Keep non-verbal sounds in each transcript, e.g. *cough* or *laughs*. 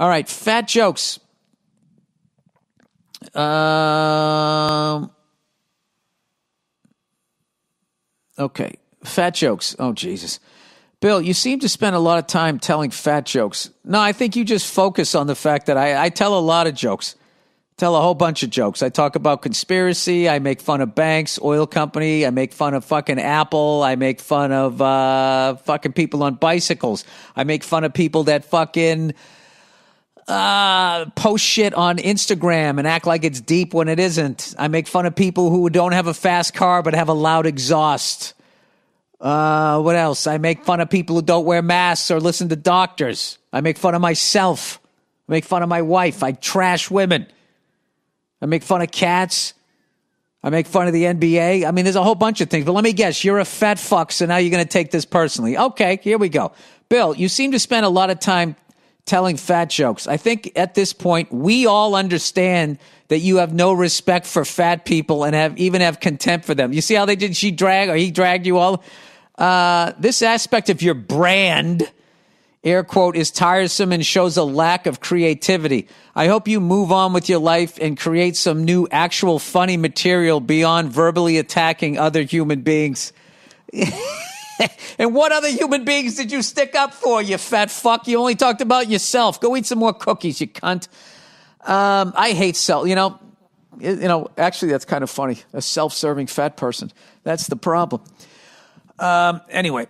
All right, fat jokes. Um, okay, fat jokes. Oh, Jesus. Bill, you seem to spend a lot of time telling fat jokes. No, I think you just focus on the fact that I, I tell a lot of jokes, tell a whole bunch of jokes. I talk about conspiracy. I make fun of banks, oil company. I make fun of fucking Apple. I make fun of uh, fucking people on bicycles. I make fun of people that fucking uh, post shit on Instagram and act like it's deep when it isn't. I make fun of people who don't have a fast car but have a loud exhaust. Uh, what else? I make fun of people who don't wear masks or listen to doctors. I make fun of myself. I make fun of my wife. I trash women. I make fun of cats. I make fun of the NBA. I mean, there's a whole bunch of things, but let me guess. You're a fat fuck, so now you're going to take this personally. Okay, here we go. Bill, you seem to spend a lot of time telling fat jokes. I think at this point, we all understand that you have no respect for fat people and have even have contempt for them. You see how they did? She drag or he dragged you all. Uh, this aspect of your brand, air quote, is tiresome and shows a lack of creativity. I hope you move on with your life and create some new actual funny material beyond verbally attacking other human beings. *laughs* *laughs* and what other human beings did you stick up for, you fat fuck? You only talked about yourself. Go eat some more cookies, you cunt. Um, I hate self. You know, you know. Actually, that's kind of funny. A self-serving fat person. That's the problem. Um, anyway,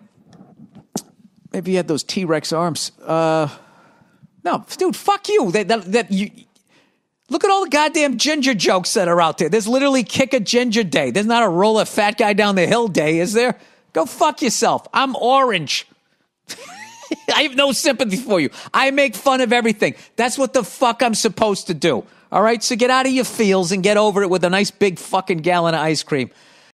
maybe you had those T-Rex arms. Uh, no, dude, fuck you. That, that, that you. Look at all the goddamn ginger jokes that are out there. There's literally kick a ginger day. There's not a roll a fat guy down the hill day, is there? Go fuck yourself. I'm orange. *laughs* I have no sympathy for you. I make fun of everything. That's what the fuck I'm supposed to do. All right, so get out of your feels and get over it with a nice big fucking gallon of ice cream.